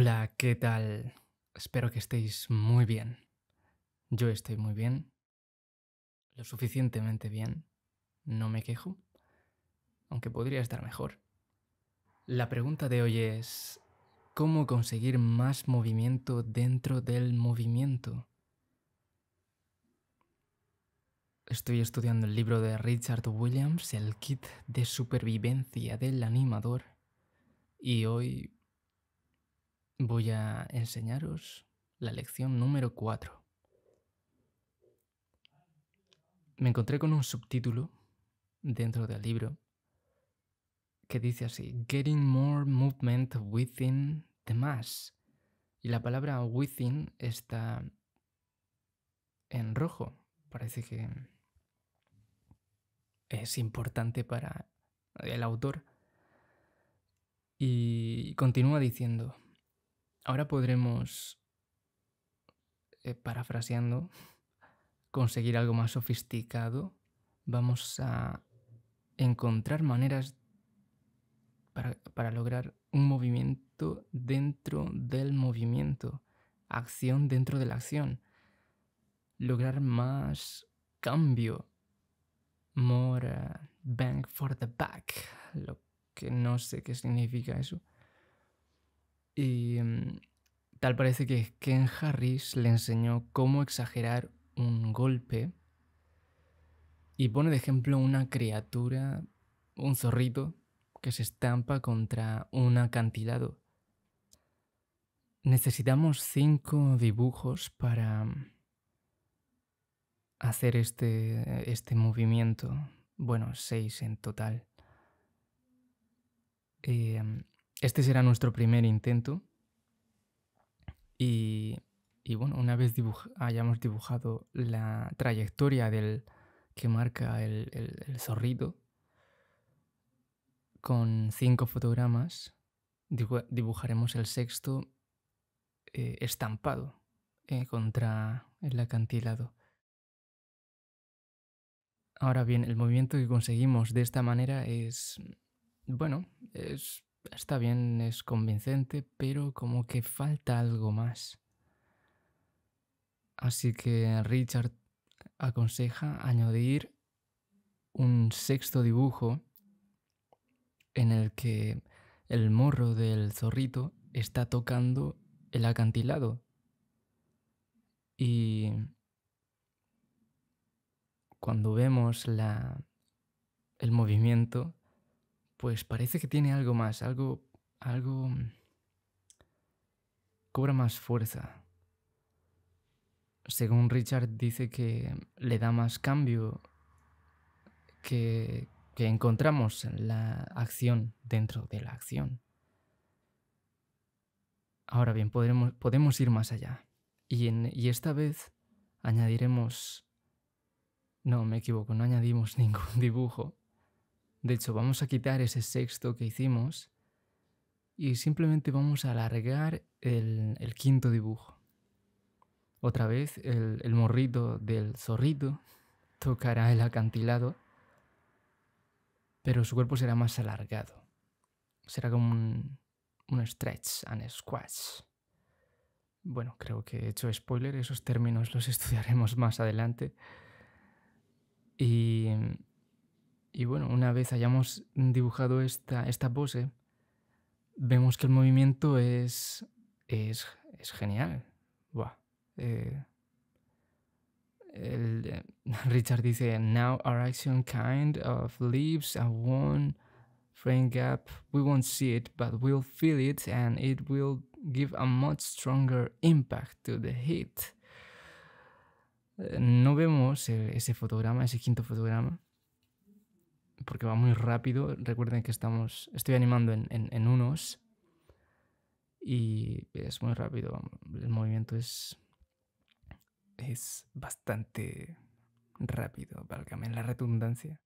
Hola, ¿qué tal? Espero que estéis muy bien. Yo estoy muy bien, lo suficientemente bien, no me quejo, aunque podría estar mejor. La pregunta de hoy es, ¿cómo conseguir más movimiento dentro del movimiento? Estoy estudiando el libro de Richard Williams, El kit de supervivencia del animador, y hoy Voy a enseñaros la lección número 4. Me encontré con un subtítulo dentro del libro que dice así, Getting More Movement Within the Mass. Y la palabra within está en rojo. Parece que es importante para el autor. Y continúa diciendo, Ahora podremos, eh, parafraseando, conseguir algo más sofisticado. Vamos a encontrar maneras para, lograr un movimiento dentro del movimiento, acción dentro de la acción, lograr más cambio, more eh, bang for the back, lo que no sé qué significa eso. Y mm, tal parece que Ken Harris le enseñó cómo exagerar un golpe y pone de ejemplo una criatura, un zorrito, que se estampa contra un acantilado. Necesitamos cinco dibujos para mm, hacer este, este movimiento. Bueno, seis en total. Eh, mm, este será nuestro primer intento. Y, bueno, una vez hayamos dibujado la trayectoria del que marca el, zorrito con cinco fotogramas, dibujaremos el sexto eh, estampado eh, contra el acantilado. Ahora bien, el movimiento que conseguimos de esta manera es, bueno, es está bien, es convincente, pero como que falta algo más. Así que Richard aconseja añadir un sexto dibujo en el que el morro del zorrito está tocando el acantilado. Y cuando vemos la, el movimiento, pues parece que tiene algo más, algo, algo mm, cobra más fuerza. Según Richard dice que le da más cambio que, encontramos en la acción dentro de la acción. Ahora bien, podremos, podemos ir más allá. Y, y esta vez añadiremos... No, me equivoco, no añadimos ningún dibujo. De hecho, vamos a quitar ese sexto que hicimos y simplemente vamos a alargar el, quinto dibujo. Otra vez el, morrito del zorrito tocará el acantilado, pero su cuerpo será más alargado. Será como un, un stretch and squash. Bueno, creo que he hecho spoiler, esos términos los estudiaremos más adelante. Y y bueno, una vez hayamos dibujado esta, esta pose, vemos que el movimiento es, es, es genial. Buah. Eh, el, Richard dice, Now our action kind of leaves a one frame gap. We won't see it, but we'll feel it and it will give a much stronger impact to the hit. Eh, no vemos ese fotograma, ese quinto fotograma, porque va muy rápido. Recuerden que estamos, estoy animando en, unos y es muy rápido. El movimiento es, es bastante rápido, válgame la redundancia.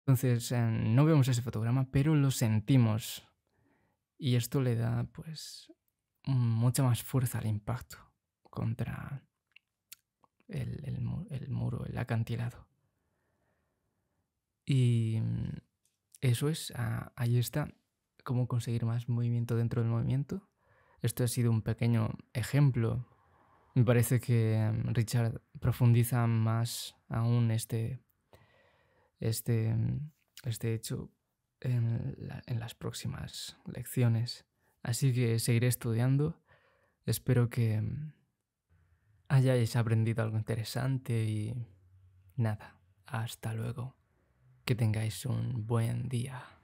Entonces, eh, no vemos ese fotograma, pero lo sentimos. Y esto le da, pues, mucha más fuerza al impacto contra el muro, el acantilado. Y mm, eso es, ah, ahí está, cómo conseguir más movimiento dentro del movimiento. Esto ha sido un pequeño ejemplo. Me parece que mm, Richard profundiza más aún este, este, mm, este hecho en, en las próximas lecciones. Así que seguiré estudiando. Espero que hayáis aprendido algo interesante y nada, hasta luego. Que tengáis un buen día.